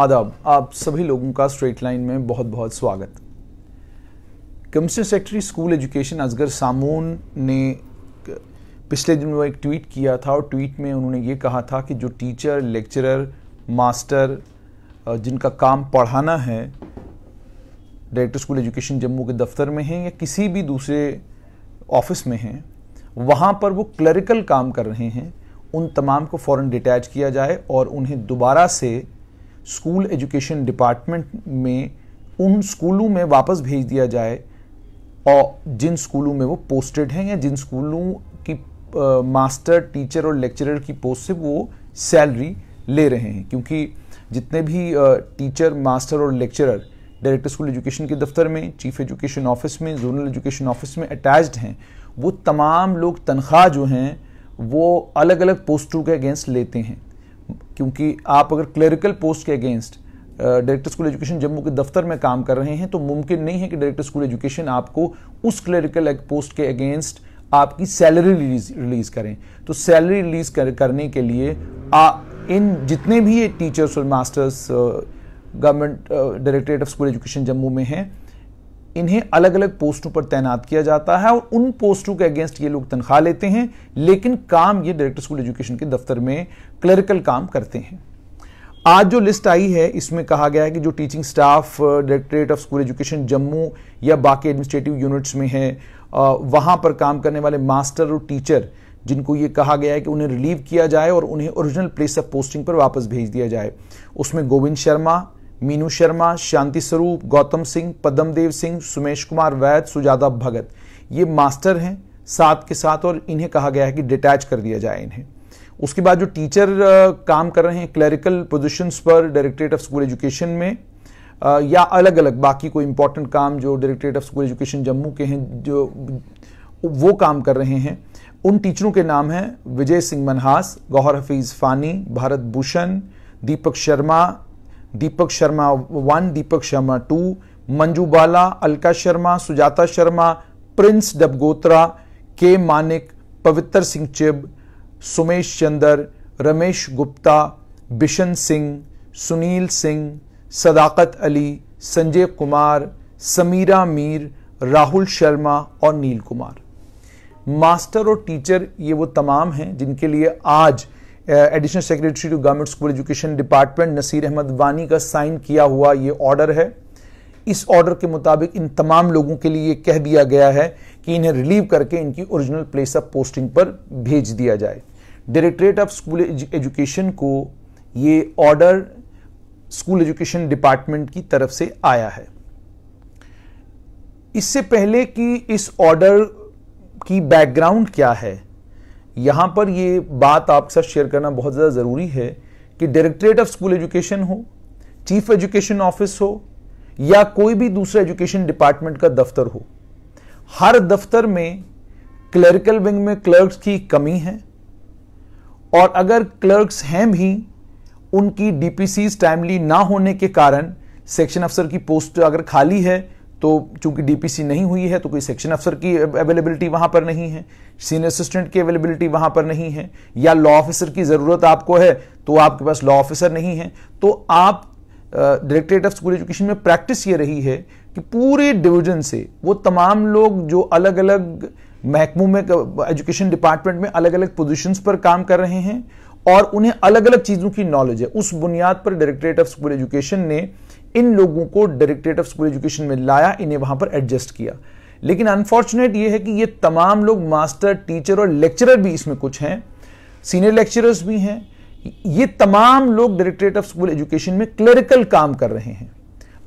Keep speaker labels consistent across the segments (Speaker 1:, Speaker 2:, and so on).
Speaker 1: आदाब आप सभी लोगों का स्ट्रेट लाइन में बहुत बहुत स्वागत commissioner secretary school education Asgar Samoon ने पिछले दिन वो एक ट्वीट किया था और ट्वीट में उन्होंने ये कहा था कि जो टीचर लेक्चरर मास्टर जिनका काम पढ़ाना है डायरेक्टर स्कूल एजुकेशन जम्मू के दफ्तर में हैं या किसी भी दूसरे ऑफिस में हैं वहाँ पर वो क्लरिकल काम कर रहे हैं उन तमाम को फ़ौर डिटैच किया जाए और उन्हें दोबारा से स्कूल एजुकेशन डिपार्टमेंट में उन स्कूलों में वापस भेज दिया जाए और जिन स्कूलों में वो पोस्टेड हैं या जिन स्कूलों की आ, मास्टर टीचर और लेक्चरर की पोस्ट से वो सैलरी ले रहे हैं क्योंकि जितने भी आ, टीचर मास्टर और लेक्चरर डायरेक्टर स्कूल एजुकेशन के दफ्तर में चीफ एजुकेशन ऑफिस में जोनल एजुकेशन ऑफिस में अटैच्ड हैं वो तमाम लोग तनख्वाह जो हैं वो अलग अलग पोस्टों के अगेंस्ट लेते हैं क्योंकि आप अगर क्लरिकल पोस्ट के against director school education Jammu के दफ्तर में काम कर रहे हैं तो मुमकिन नहीं है कि डायरेक्टर स्कूल एजुकेशन आपको उस क्लरिकल पोस्ट के अगेंस्ट आपकी सैलरी रिलीज रिलीज करें तो सैलरी रिलीज कर, करने के लिए आ, इन जितने भी ये टीचर्स और masters government directorate of school education Jammu में हैं इन्हें अलग अलग पोस्टों पर तैनात किया जाता है और उन पोस्टों के अगेंस्ट ये लोग तनख्वाह लेते हैं लेकिन काम ये डायरेक्टर स्कूल एजुकेशन के दफ्तर में क्लरिकल काम करते हैं आज जो लिस्ट आई है इसमें कहा गया है कि जो teaching staff directorate of school education Jammu या बाकी एडमिनिस्ट्रेटिव यूनिट्स में है वहाँ पर काम करने वाले मास्टर और टीचर जिनको ये कहा गया है कि उन्हें रिलीव किया जाए और उन्हें ओरिजिनल प्लेस ऑफ पोस्टिंग पर वापस भेज दिया जाए उसमें गोविंद शर्मा मीनू शर्मा शांति स्वरूप गौतम सिंह पद्मदेव सिंह सुमेश कुमार वैद सुजाता भगत ये मास्टर हैं साथ के साथ और इन्हें कहा गया है कि डिटैच कर दिया जाए इन्हें उसके बाद जो टीचर काम कर रहे हैं क्लरिकल पोजिशंस पर डायरेक्ट्रेट ऑफ स्कूल एजुकेशन में या अलग अलग बाकी कोई इंपॉर्टेंट काम जो directorate of school education Jammu के हैं जो वो काम कर रहे हैं उन टीचरों के नाम हैं Vijay Singh Manhas Gauhar Hafeez Fani Bharat Bhushan Deepak Sharma Deepak Sharma one Deepak Sharma two Manju Bala Alka Sharma Sujata Sharma Prince Dabgotra K Manik पवित्र सिंह चिब सुमेश चंदर रमेश गुप्ता बिशन सिंह सुनील सिंह सदाकत अली संजय कुमार समीरा मीर राहुल शर्मा और नील कुमार मास्टर और टीचर ये वो तमाम हैं जिनके लिए आज additional secretary to government school education department Nasir Ahmad Wani का साइन किया हुआ ये ऑर्डर है इस ऑर्डर के मुताबिक इन तमाम लोगों के लिए कह दिया गया है कि इन्हें रिलीव करके इनकी ओरिजिनल प्लेस ऑफ पोस्टिंग पर भेज दिया जाए डायरेक्टरेट ऑफ स्कूल एजुकेशन को ये ऑर्डर स्कूल एजुकेशन डिपार्टमेंट की तरफ से आया है इससे पहले कि इस ऑर्डर की बैकग्राउंड क्या है यहाँ पर ये बात आपके साथ शेयर करना बहुत ज़्यादा ज़रूरी है कि डायरेक्टरेट ऑफ स्कूल एजुकेशन हो चीफ एजुकेशन ऑफिस हो या कोई भी दूसरा एजुकेशन डिपार्टमेंट का दफ्तर हो हर दफ्तर में क्लर्कल विंग में क्लर्क्स की कमी है और अगर क्लर्क्स हैं भी उनकी डीपीसीज टाइमली ना होने के कारण सेक्शन अफसर की पोस्ट अगर खाली है तो चूंकि डीपीसी नहीं हुई है तो कोई सेक्शन अफसर की अवेलेबिलिटी वहां पर नहीं है सीनियर असिस्टेंट की अवेलेबिलिटी वहां पर नहीं है या लॉ ऑफिसर की ज़रूरत आपको है तो आपके पास लॉ ऑफिसर नहीं है तो आप डायरेक्टरेट ऑफ स्कूल एजुकेशन में प्रैक्टिस ये रही है कि पूरे डिवीजन से वो तमाम लोग जो अलग अलग महकमों में एजुकेशन डिपार्टमेंट में अलग अलग पोजिशन पर काम कर रहे हैं और उन्हें अलग अलग चीज़ों की नॉलेज है उस बुनियाद पर डायरेक्टरेट ऑफ स्कूल एजुकेशन ने इन लोगों को डायरेक्टरेट ऑफ स्कूल एजुकेशन में लाया इन्हें वहां पर एडजस्ट किया लेकिन अनफॉर्चुनेट ये है कि ये तमाम लोग मास्टर टीचर और लेक्चरर भी इसमें कुछ हैं सीनियर लेक्चरर्स भी हैं ये तमाम लोग डायरेक्टरेट ऑफ स्कूल एजुकेशन में क्लरिकल काम कर रहे हैं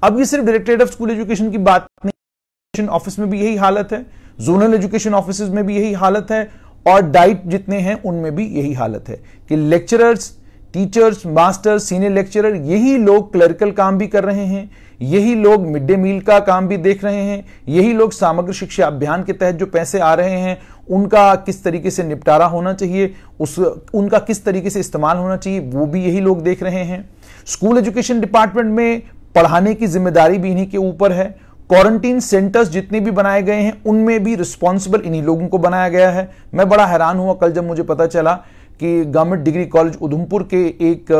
Speaker 1: अब ये सिर्फ डायरेक्टरेट ऑफ स्कूल एजुकेशन की बात नहीं ऑफिस में भी यही हालत है जोनल एजुकेशन ऑफिस में भी यही हालत है और डाइट जितने हैं उनमें भी यही हालत है कि lecturers teachers masters senior lecturer यही लोग क्लरिकल काम भी कर रहे हैं यही लोग मिड डे मील का काम भी देख रहे हैं यही लोग सामग्र शिक्षा अभियान के तहत जो पैसे आ रहे हैं उनका किस तरीके से निपटारा होना चाहिए उस उनका किस तरीके से इस्तेमाल होना चाहिए वो भी यही लोग देख रहे हैं स्कूल एजुकेशन डिपार्टमेंट में पढ़ाने की जिम्मेदारी भी इन्हीं के ऊपर है क्वारंटीन सेंटर्स जितने भी बनाए गए हैं उनमें भी रिस्पॉन्सिबल इन्हीं लोगों को बनाया गया है मैं बड़ा हैरान हुआ कल जब मुझे पता चला कि गवर्नमेंट डिग्री कॉलेज उधमपुर के एक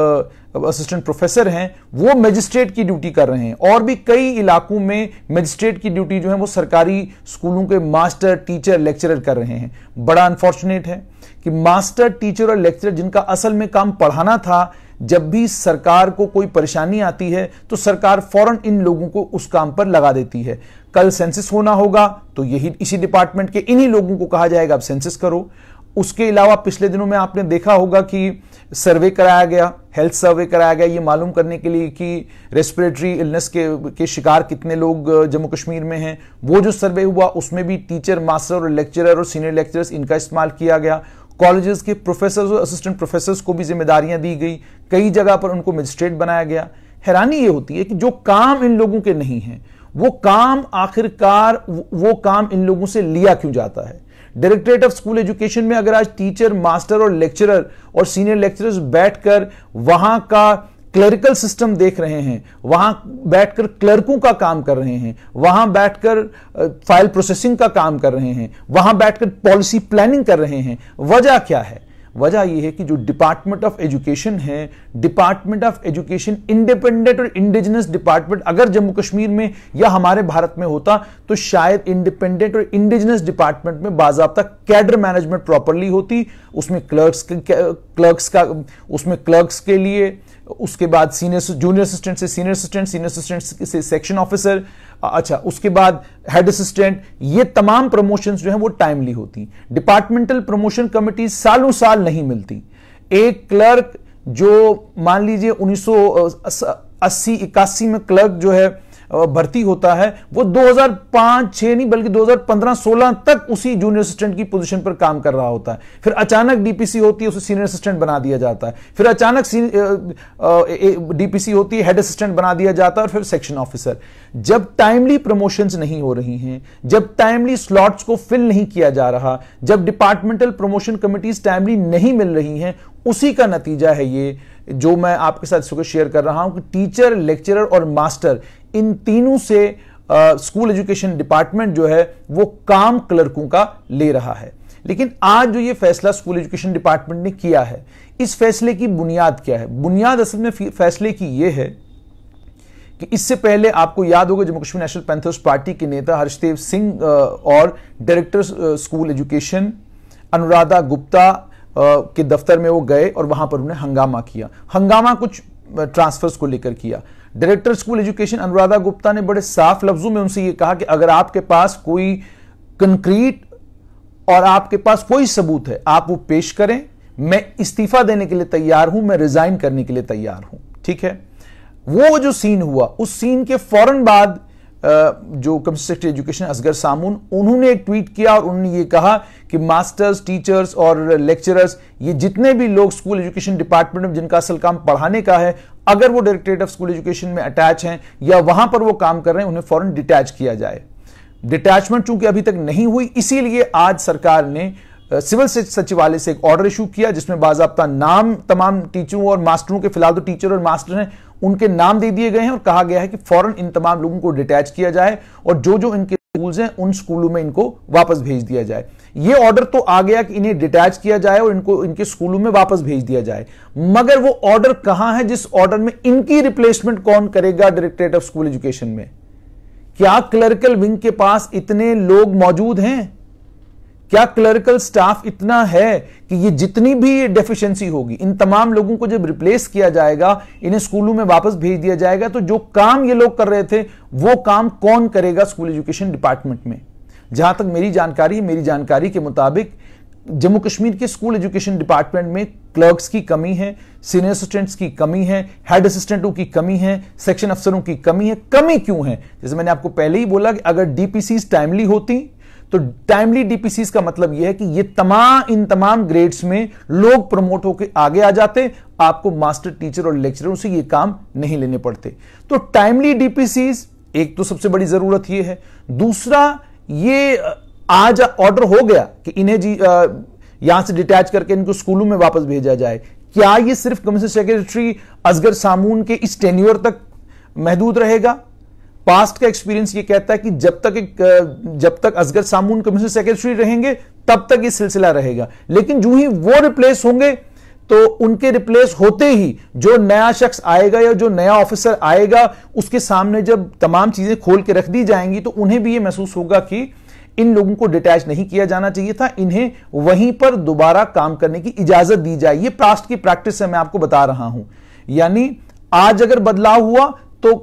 Speaker 1: असिस्टेंट प्रोफेसर हैं वो मजिस्ट्रेट की ड्यूटी कर रहे हैं और भी कई इलाकों में मजिस्ट्रेट की ड्यूटी जो है वो सरकारी स्कूलों के मास्टर टीचर लेक्चरर कर रहे हैं बड़ा अनफॉर्चुनेट है कि मास्टर टीचर और लेक्चरर जिनका असल में काम पढ़ाना था जब भी सरकार को कोई परेशानी आती है तो सरकार फौरन इन लोगों को उस काम पर लगा देती है कल सेंसिस होना होगा तो यही इसी डिपार्टमेंट के इन्हीं लोगों को कहा जाएगा आप सेंसिस करो उसके अलावा पिछले दिनों में आपने देखा होगा कि सर्वे कराया गया हेल्थ सर्वे कराया गया ये मालूम करने के लिए कि रेस्पिरेटरी इलनेस के के शिकार कितने लोग जम्मू कश्मीर में हैं वो जो सर्वे हुआ उसमें भी टीचर मास्टर और लेक्चरर और सीनियर लेक्चरर्स इनका इस्तेमाल किया गया कॉलेजेस के प्रोफेसर और असिस्टेंट प्रोफेसर को भी जिम्मेदारियां दी गई कई जगह पर उनको मजिस्ट्रेट बनाया गया हैरानी ये होती है कि जो काम इन लोगों के नहीं है वो काम आखिरकार वो काम इन लोगों से लिया क्यों जाता है डायरेक्टरेट ऑफ स्कूल एजुकेशन में अगर आज टीचर मास्टर और लेक्चरर और सीनियर लेक्चरर्स बैठकर वहां का क्लरिकल सिस्टम देख रहे हैं वहां बैठकर क्लर्कों का काम कर रहे हैं वहां बैठकर फाइल प्रोसेसिंग का काम कर रहे हैं वहां बैठकर पॉलिसी प्लानिंग कर रहे हैं वजह क्या है वजह यह है कि जो डिपार्टमेंट ऑफ एजुकेशन है डिपार्टमेंट ऑफ एजुकेशन इंडिपेंडेंट और इंडिजिनस डिपार्टमेंट अगर जम्मू कश्मीर में या हमारे भारत में होता तो शायद इंडिपेंडेंट और इंडिजिनस डिपार्टमेंट में बाजाबता कैडर मैनेजमेंट प्रॉपरली होती उसमें क्लर्क्स क्लर्क्स का उसमें क्लर्क्स के लिए उसके बाद सीनियर जूनियर असिस्टेंट से सीनियर असिस्टेंट सीनियर असिस्टेंट से सेक्शन ऑफिसर अच्छा उसके बाद हेड असिस्टेंट ये तमाम प्रमोशंस जो है वो टाइमली होती डिपार्टमेंटल प्रमोशन कमिटी सालों साल नहीं मिलती एक क्लर्क जो मान लीजिए उन्नीस सौ अस्सी इक्यासी में क्लर्क जो है भर्ती होता है वो 2005 हजार नहीं बल्कि 2015-16 तक उसी जूनियर असिस्टेंट की पोजीशन पर काम कर रहा होता है फिर अचानक डीपीसी होती है उसे सीनियर असिस्टेंट बना दिया जाता है फिर अचानक डीपीसी होती है हेड असिस्टेंट बना दिया जाता है और फिर सेक्शन ऑफिसर जब टाइमली प्रमोशंस नहीं हो रही हैं जब टाइमली स्लॉट्स को फिल नहीं किया जा रहा जब डिपार्टमेंटल प्रमोशन कमिटीज टाइमली नहीं मिल रही हैं उसी का नतीजा है ये जो मैं आपके साथ शेयर कर रहा हूं कि टीचर लेक्चरर और मास्टर इन तीनों से स्कूल एजुकेशन डिपार्टमेंट जो है वो काम क्लर्कों का ले रहा है लेकिन आज जो ये फैसला स्कूल एजुकेशन डिपार्टमेंट ने किया है इस फैसले की बुनियाद क्या है बुनियाद असल में फैसले की ये है कि इससे पहले आपको याद होगा Jammu Kashmir national panthers party के नेता हर्षदेव सिंह और director school education Anuradha Gupta के दफ्तर में वो गए और वहां पर उन्होंने हंगामा किया हंगामा कुछ ट्रांसफर्स को लेकर किया director school education Anuradha Gupta ने बड़े साफ लफ्जों में उनसे यह कहा कि अगर आपके पास कोई कंक्रीट और आपके पास कोई सबूत है आप वो पेश करें मैं इस्तीफा देने के लिए तैयार हूं मैं रिजाइन करने के लिए तैयार हूं ठीक है वो जो सीन हुआ उस सीन के फौरन बाद जो सेक्टर एजुकेशन असगर सामून उन्होंने एक ट्वीट किया और उन्होंने ये कहा कि मास्टर्स टीचर्स और लेक्चरर्स ये जितने भी लोग स्कूल एजुकेशन डिपार्टमेंट में जिनका असल काम पढ़ाने का है अगर वो डायरेक्टरेट ऑफ स्कूल एजुकेशन में अटैच हैं या वहां पर वो काम कर रहे हैं उन्हें फौरन डिटैच किया जाए डिटैचमेंट चूंकि अभी तक नहीं हुई इसीलिए आज सरकार ने सिविल सचिवालय से एक ऑर्डर इशू किया जिसमें बाजाबता नाम तमाम टीचरों और मास्टरों के फिलहाल तो टीचर और मास्टर हैं उनके नाम दे दिए गए हैं और कहा गया है कि फौरन इन तमाम लोगों को डिटैच किया जाए और जो जो इनके स्कूल्स हैं उन स्कूलों में इनको वापस भेज दिया जाए ये ऑर्डर तो आ गया कि इन्हें डिटैच किया जाए और इनको इनके स्कूलों में वापस भेज दिया जाए मगर वो ऑर्डर कहां है जिस ऑर्डर में इनकी रिप्लेसमेंट कौन करेगा डायरेक्टरेट ऑफ स्कूल एजुकेशन में क्या क्लर्कल विंग के पास इतने लोग मौजूद हैं क्या क्लरिकल स्टाफ इतना है कि ये जितनी भी डेफिशिएंसी होगी इन तमाम लोगों को जब रिप्लेस किया जाएगा इन्हें स्कूलों में वापस भेज दिया जाएगा तो जो काम ये लोग कर रहे थे वो काम कौन करेगा स्कूल एजुकेशन डिपार्टमेंट में जहां तक मेरी जानकारी मेरी जानकारी के मुताबिक जम्मू कश्मीर के स्कूल एजुकेशन डिपार्टमेंट में क्लर्क्स की कमी है सीनियर असिस्टेंट्स की कमी है हेड असिस्टेंटों की कमी है सेक्शन अफसरों की कमी है कमी क्यों है जैसे मैंने आपको पहले ही बोला कि अगर डीपीसी टाइमली होती तो टाइमली डीपीसी का मतलब यह है कि ये तमाम इन तमाम ग्रेड्स में लोग प्रमोट होकर आगे आ जाते आपको मास्टर टीचर और लेक्चर से ये काम नहीं लेने पड़ते तो टाइमली डीपीसी एक तो सबसे बड़ी जरूरत यह है दूसरा ये आज ऑर्डर हो गया कि इन्हें जी यहां से डिटैच करके इनको स्कूलों में वापस भेजा जाए क्या ये सिर्फ कमिश्नर सेक्रेटरी असगर सामून के इस टेन्यूअर तक महदूद रहेगा पास्ट का एक्सपीरियंस ये कहता है कि जब तक एक जब तक असगर सामून कमीशन सेक्रेटरी रहेंगे तब तक ये सिलसिला रहेगा लेकिन जो ही वो रिप्लेस होंगे तो उनके रिप्लेस होते ही जो नया शख्स आएगा या जो नया ऑफिसर आएगा उसके सामने जब तमाम चीजें खोल के रख दी जाएंगी तो उन्हें भी ये महसूस होगा कि इन लोगों को डिटैच नहीं किया जाना चाहिए था इन्हें वहीं पर दोबारा काम करने की इजाजत दी जाए ये पास्ट की प्रैक्टिस से मैं आपको बता रहा हूं यानी आज अगर बदलाव हुआ तो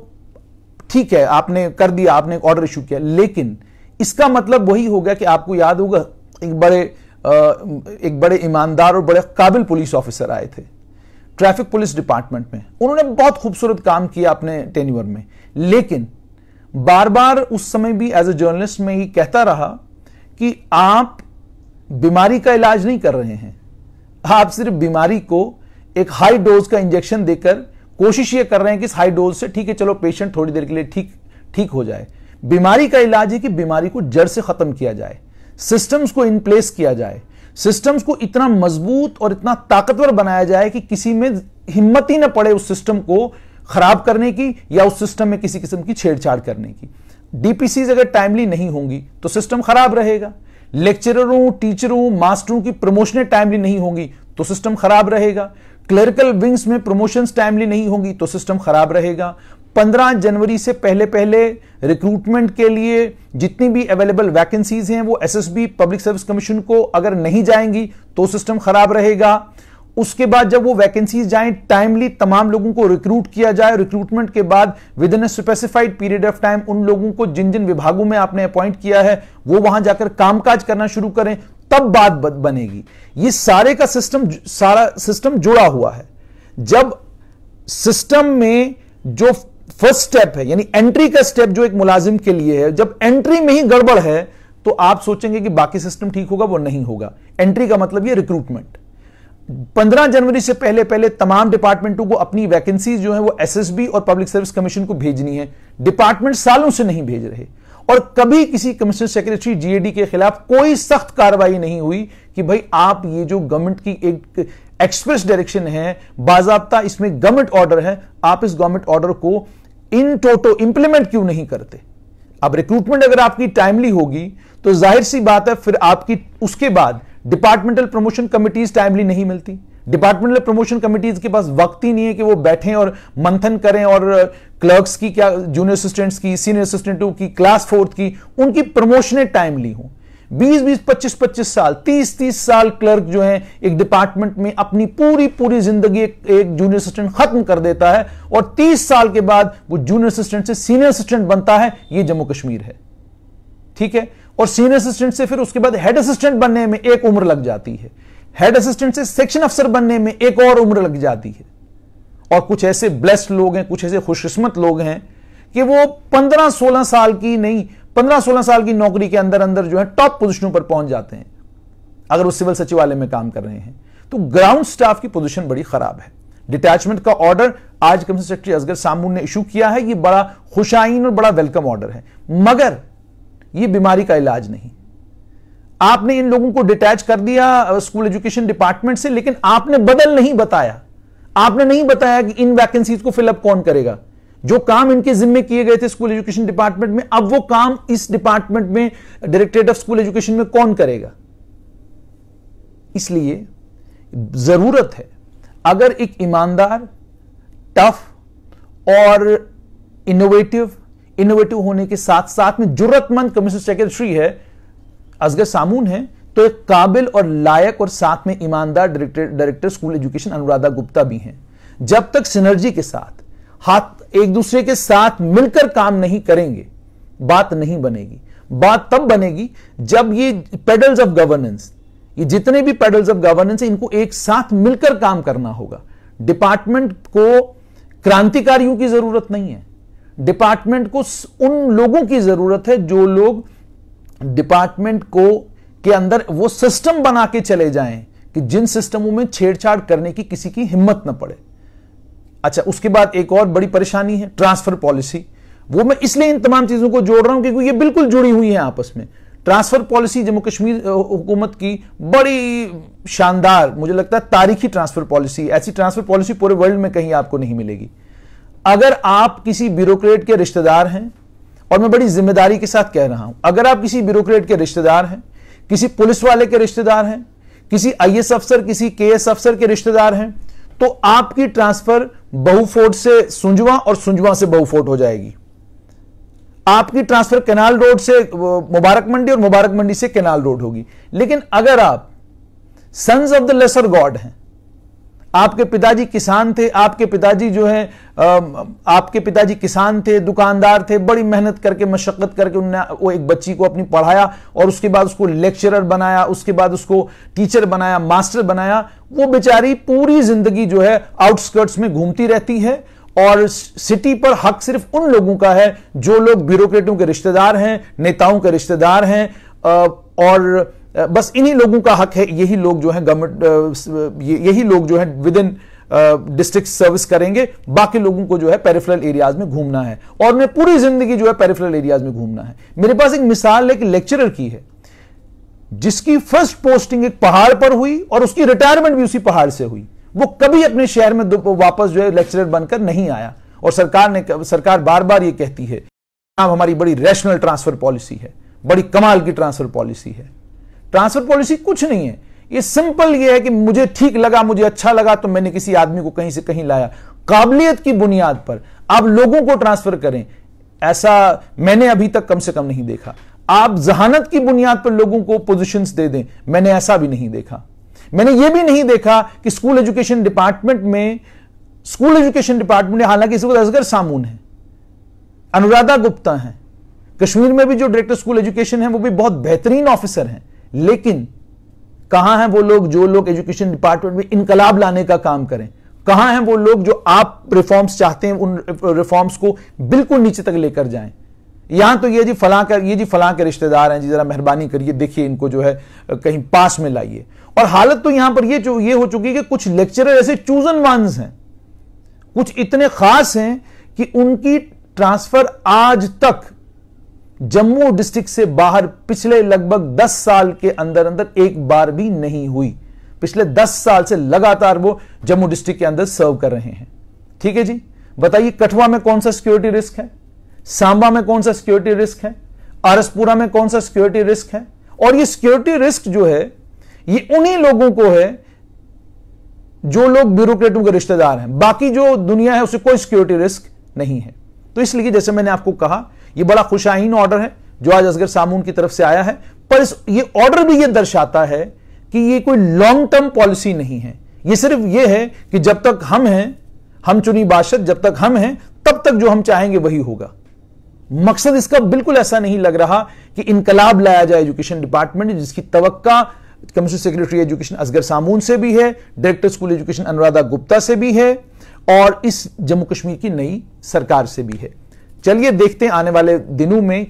Speaker 1: ठीक है आपने कर दिया आपने ऑर्डर इशू किया लेकिन इसका मतलब वही हो गया कि आपको याद होगा एक बड़े एक बड़े ईमानदार और बड़े काबिल पुलिस ऑफिसर आए थे ट्रैफिक पुलिस डिपार्टमेंट में उन्होंने बहुत खूबसूरत काम किया अपने टेन्यूअर में लेकिन बार बार उस समय भी एज ए जर्नलिस्ट में ही कहता रहा कि आप बीमारी का इलाज नहीं कर रहे हैं आप सिर्फ बीमारी को एक हाई डोज का इंजेक्शन देकर कोशिश ये कर रहे हैं कि इस हाई डोज से ठीक है चलो पेशेंट थोड़ी देर के लिए ठीक ठीक हो जाए बीमारी का इलाज है कि बीमारी को जड़ से खत्म किया जाए सिस्टम्स को इन प्लेस किया जाए सिस्टम्स को इतना मजबूत और इतना ताकतवर बनाया जाए कि किसी में हिम्मत ही ना पड़े उस सिस्टम को खराब करने की या उस सिस्टम में किसी किस्म की छेड़छाड़ करने की डीपीसीज अगर टाइमली नहीं होंगी तो सिस्टम खराब रहेगा लेक्चररों टीचरों मास्टरों की प्रमोशनें टाइमली नहीं होंगी तो सिस्टम खराब रहेगा क्लरिकल विंग्स में प्रमोशंस टाइमली नहीं होंगी तो सिस्टम खराब रहेगा 15 जनवरी से पहले पहले रिक्रूटमेंट के लिए जितनी भी अवेलेबल वैकेंसीज हैं वो एसएसबी पब्लिक सर्विस कमीशन को अगर नहीं जाएंगी तो सिस्टम खराब रहेगा उसके बाद जब वो वैकेंसीज जाए टाइमली तमाम लोगों को रिक्रूट किया जाए रिक्रूटमेंट के बाद within specified period of time उन लोगों को जिन जिन विभागों में आपने अपॉइंट किया है वो वहां जाकर कामकाज करना शुरू करें तब बात बनेगी ये सारे का सिस्टम सारा सिस्टम जुड़ा हुआ है जब सिस्टम में जो फर्स्ट स्टेप है यानी एंट्री का स्टेप जो एक मुलाजिम के लिए है जब एंट्री में ही गड़बड़ है तो आप सोचेंगे कि बाकी सिस्टम ठीक होगा वो नहीं होगा एंट्री का मतलब ये रिक्रूटमेंट 15 जनवरी से पहले पहले तमाम डिपार्टमेंटों को अपनी वैकेंसी जो है वो एसएसबी और पब्लिक सर्विस कमीशन को भेजनी है डिपार्टमेंट सालों से नहीं भेज रहे और कभी किसी कमिश्नर सेक्रेटरी जीएडी के खिलाफ कोई सख्त कार्रवाई नहीं हुई कि भाई आप ये जो गवर्नमेंट की एक एक्सप्रेस डायरेक्शन है बाजाबता इसमें गवर्नमेंट ऑर्डर है आप इस गवर्नमेंट ऑर्डर को इन टोटो इंप्लीमेंट क्यों नहीं करते अब रिक्रूटमेंट अगर आपकी टाइमली होगी तो जाहिर सी बात है फिर आपकी उसके बाद डिपार्टमेंटल प्रमोशन कमिटीज टाइमली नहीं मिलती डिपार्टमेंटल प्रमोशन कमिटीज के पास वक्त ही नहीं है कि वो बैठें और मंथन करें और क्लर्क्स uh, की क्या जूनियर असिस्टेंट्स की सीनियर असिस्टेंटों की क्लास फोर्थ की उनकी प्रमोशनें टाइमली हों 20 20 25 25 साल 30 30 साल क्लर्क जो है एक डिपार्टमेंट में अपनी पूरी पूरी जिंदगी एक, एक जूनियर असिस्टेंट खत्म कर देता है और 30 साल के बाद वो जूनियर असिस्टेंट से सीनियर असिस्टेंट बनता है ये जम्मू कश्मीर है ठीक है और सीनियर असिस्टेंट से फिर उसके बाद हेड असिस्टेंट बनने में एक उम्र लग जाती है हेड असिस्टेंट से सेक्शन अफसर बनने में एक और उम्र लग जाती है और कुछ ऐसे ब्लेस्ड लोग हैं कुछ ऐसे खुशकिस्मत लोग हैं कि वो पंद्रह सोलह साल की नहीं पंद्रह सोलह साल की नौकरी के अंदर अंदर जो है टॉप पोजिशनों पर पहुंच जाते हैं अगर वो सिविल सचिवालय में काम कर रहे हैं तो ग्राउंड स्टाफ की पोजीशन बड़ी खराब है डिटैचमेंट का ऑर्डर आज कमिश्नर सेक्रेटरी असगर सामून ने इशू किया है ये बड़ा खुशाइन और बड़ा वेलकम ऑर्डर है मगर ये बीमारी का इलाज नहीं आपने इन लोगों को डिटैच कर दिया स्कूल एजुकेशन डिपार्टमेंट से लेकिन आपने बदल नहीं बताया आपने नहीं बताया कि इन वैकेंसीज को फिलअप कौन करेगा जो काम इनके जिम्मे किए गए थे स्कूल एजुकेशन डिपार्टमेंट में अब वो काम इस डिपार्टमेंट में डायरेक्टरेट ऑफ स्कूल एजुकेशन में कौन करेगा इसलिए जरूरत है अगर एक ईमानदार टफ और इनोवेटिव इनोवेटिव होने के साथ साथ में जरूरतमंद कमिश्नर सेक्रेटरी है असगर सामून है तो एक काबिल और लायक और साथ में ईमानदार director director school education Anuradha Gupta भी हैं जब तक सिनर्जी के साथ हाथ एक दूसरे के साथ मिलकर काम नहीं करेंगे बात नहीं बनेगी बात तब बनेगी जब ये पेडल्स ऑफ गवर्नेंस ये जितने भी पेडल्स ऑफ गवर्नेंस इनको एक साथ मिलकर काम करना होगा डिपार्टमेंट को क्रांतिकारियों की जरूरत नहीं है डिपार्टमेंट को उन लोगों की जरूरत है जो लोग डिपार्टमेंट को के अंदर वो सिस्टम बना के चले जाएं कि जिन सिस्टमों में छेड़छाड़ करने की किसी की हिम्मत ना पड़े अच्छा उसके बाद एक और बड़ी परेशानी है ट्रांसफर पॉलिसी वो मैं इसलिए इन तमाम चीजों को जोड़ रहा हूं क्योंकि ये बिल्कुल जुड़ी हुई है आपस में ट्रांसफर पॉलिसी जम्मू कश्मीर हुकूमत की बड़ी शानदार मुझे लगता है तारीखी ट्रांसफर पॉलिसी ऐसी ट्रांसफर पॉलिसी पूरे वर्ल्ड में कहीं आपको नहीं मिलेगी अगर आप किसी ब्यूरोक्रेट के रिश्तेदार हैं और मैं बड़ी जिम्मेदारी के साथ कह रहा हूं अगर आप किसी ब्यूरोक्रेट के रिश्तेदार हैं किसी पुलिस वाले के रिश्तेदार हैं किसी आई अफसर किसी के अफसर के रिश्तेदार हैं तो आपकी ट्रांसफर बहुफोर्ट से सुंजवा और सुंजवा से बहुफोर्ट हो जाएगी आपकी ट्रांसफर केनाल रोड से मुबारक मंडी और मुबारक मंडी से केनाल रोड होगी लेकिन अगर आप sons of the lesser god हैं आपके पिताजी किसान थे आपके पिताजी जो है आपके पिताजी किसान थे दुकानदार थे बड़ी मेहनत करके मशक्क़त करके उनने वो एक बच्ची को अपनी पढ़ाया और उसके बाद उसको लेक्चरर बनाया उसके बाद उसको टीचर बनाया मास्टर बनाया वो बेचारी पूरी ज़िंदगी जो है आउटस्कर्ट्स में घूमती रहती है और सिटी पर हक सिर्फ उन लोगों का है जो लोग ब्यूरोक्रेटों के रिश्तेदार हैं नेताओं के रिश्तेदार हैं और बस इन्हीं लोगों का हक है यही लोग जो है गवर्नमेंट यही लोग जो है विद इन डिस्ट्रिक्ट सर्विस करेंगे बाकी लोगों को जो है पेरिफेरल एरियाज में घूमना है और उन्हें पूरी जिंदगी जो है पेरिफेरल एरियाज में घूमना है मेरे पास एक मिसाल एक लेक्चरर की है जिसकी फर्स्ट पोस्टिंग एक पहाड़ पर हुई और उसकी रिटायरमेंट भी उसी पहाड़ से हुई वो कभी अपने शहर में वापस जो है लेक्चरर बनकर नहीं आया और सरकार ने सरकार बार बार ये कहती है हमारी बड़ी रैशनल ट्रांसफर पॉलिसी है बड़ी कमाल की ट्रांसफर पॉलिसी है ट्रांसफर पॉलिसी कुछ नहीं है ये सिंपल ये है कि मुझे ठीक लगा मुझे अच्छा लगा तो मैंने किसी आदमी को कहीं से कहीं लाया काबिलियत की बुनियाद पर आप लोगों को ट्रांसफर करें ऐसा मैंने अभी तक कम से कम नहीं देखा आप जहानत की बुनियाद पर लोगों को पोजीशंस दे दें मैंने ऐसा भी नहीं देखा मैंने यह भी नहीं देखा कि स्कूल एजुकेशन डिपार्टमेंट में स्कूल एजुकेशन डिपार्टमेंट हालांकि इस वक्त असगर सामून है अनुराधा गुप्ता है कश्मीर में भी जो डायरेक्टर स्कूल एजुकेशन है वो भी बहुत बेहतरीन ऑफिसर हैं लेकिन कहां हैं वो लोग जो लोग एजुकेशन डिपार्टमेंट में इनकलाब लाने का काम करें कहां हैं वो लोग जो आप रिफॉर्म्स चाहते हैं उन रिफॉर्म्स को बिल्कुल नीचे तक लेकर जाएं यहां तो ये जी फलां का ये जी फलां के रिश्तेदार हैं जी जरा मेहरबानी करिए देखिए इनको जो है कहीं पास में लाइए और हालत तो यहां पर ये जो ये हो चुकी है कि कुछ लेक्चरर ऐसे चूजन वंस हैं कुछ इतने खास हैं कि उनकी ट्रांसफर आज तक जम्मू डिस्ट्रिक्ट से बाहर पिछले लगभग 10 साल के अंदर अंदर एक बार भी नहीं हुई पिछले 10 साल से लगातार वो जम्मू डिस्ट्रिक्ट के अंदर सर्व कर रहे हैं ठीक है जी बताइए कठवा में कौन सा सिक्योरिटी रिस्क है सांबा में कौन सा सिक्योरिटी रिस्क है आरसपुरा में कौन सा सिक्योरिटी रिस्क है और ये सिक्योरिटी रिस्क जो है ये उन्हीं लोगों को है जो लोग ब्यूरोक्रेटों के रिश्तेदार हैं बाकी जो दुनिया है उसे कोई सिक्योरिटी रिस्क नहीं है तो इसलिए जैसे मैंने आपको कहा यह बड़ा खुशाहीन ऑर्डर है जो आज असगर सामून की तरफ से आया है पर इस ये ऑर्डर भी यह दर्शाता है कि यह कोई लॉन्ग टर्म पॉलिसी नहीं है ये सिर्फ ये है कि जब तक हम हैं हम चुनी बाशत जब तक हम हैं तब तक जो हम चाहेंगे वही होगा मकसद इसका बिल्कुल ऐसा नहीं लग रहा कि इनकलाब लाया जाए एजुकेशन डिपार्टमेंट जिसकी तवक्का commissioner secretary education Asgar Samoon से भी है director school education Anuradha Gupta से भी है और इस जम्मू कश्मीर की नई सरकार से भी है चलिए देखते हैं आने वाले दिनों में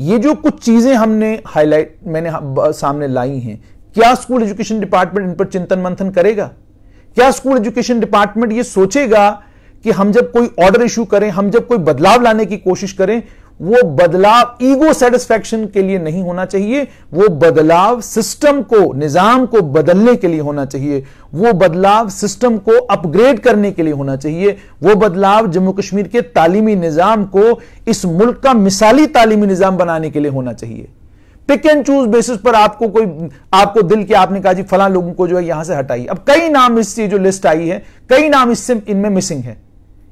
Speaker 1: ये जो कुछ चीजें हमने हाईलाइट मैंने हाँ, सामने लाई हैं क्या स्कूल एजुकेशन डिपार्टमेंट इन पर चिंतन मंथन करेगा क्या स्कूल एजुकेशन डिपार्टमेंट ये सोचेगा कि हम जब कोई ऑर्डर इश्यू करें हम जब कोई बदलाव लाने की कोशिश करें वो बदलाव ईगो सेटिस्फेक्शन के लिए नहीं होना चाहिए वो बदलाव सिस्टम को निजाम को बदलने के लिए होना चाहिए वो बदलाव सिस्टम को अपग्रेड करने के लिए होना चाहिए वो बदलाव जम्मू कश्मीर के तालीमी निज़ाम को इस मुल्क का मिसाली तालीमी निज़ाम बनाने के लिए होना चाहिए पिक एंड चूज बेसिस पर आपको कोई आपको दिल के आपने कहा जी फला लोगों को जो है यहां से हटाई अब कई नाम इससे जो लिस्ट आई है कई नाम इससे इनमें मिसिंग है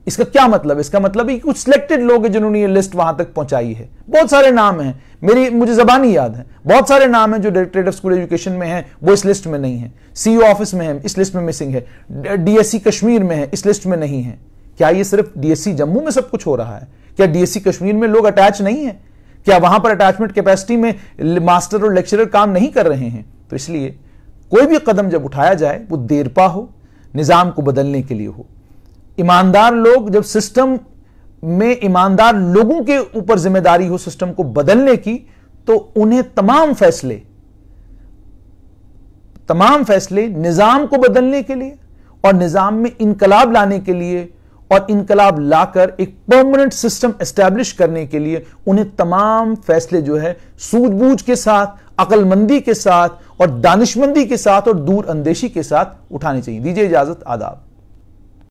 Speaker 1: इसका क्या मतलब इसका मतलब है कि कुछ सिलेक्टेड लोग हैं जिन्होंने ये लिस्ट वहां तक पहुंचाई है बहुत सारे नाम हैं मेरी मुझे जबानी याद है बहुत सारे नाम हैं जो डायरेक्टरेट ऑफ स्कूल एजुकेशन में हैं वो इस लिस्ट में नहीं है सीईओ ऑफिस में है इस लिस्ट में मिसिंग है डीएससी कश्मीर में है इस लिस्ट में नहीं है क्या ये सिर्फ डीएससी e जम्मू में सब कुछ हो रहा है क्या डीएससी e कश्मीर में लोग अटैच नहीं है क्या वहां पर अटैचमेंट कैपेसिटी में मास्टर और लेक्चरर काम नहीं कर रहे हैं तो इसलिए कोई भी कदम जब उठाया जाए वो देरपा हो निज़ाम को बदलने के लिए हो ईमानदार लोग जब सिस्टम में ईमानदार लोगों के ऊपर जिम्मेदारी हो सिस्टम को बदलने की तो उन्हें तमाम फैसले तमाम फैसले निजाम को बदलने के लिए और निजाम में इनकलाब लाने के लिए और इनकलाब लाकर एक परमानेंट सिस्टम एस्टेब्लिश करने के लिए उन्हें तमाम फैसले जो है सूझबूझ के साथ अकलमंदी के साथ और दानिशमंदी के साथ और दूर अंदेशी के साथ उठाने चाहिए दीजिए इजाजत आदाब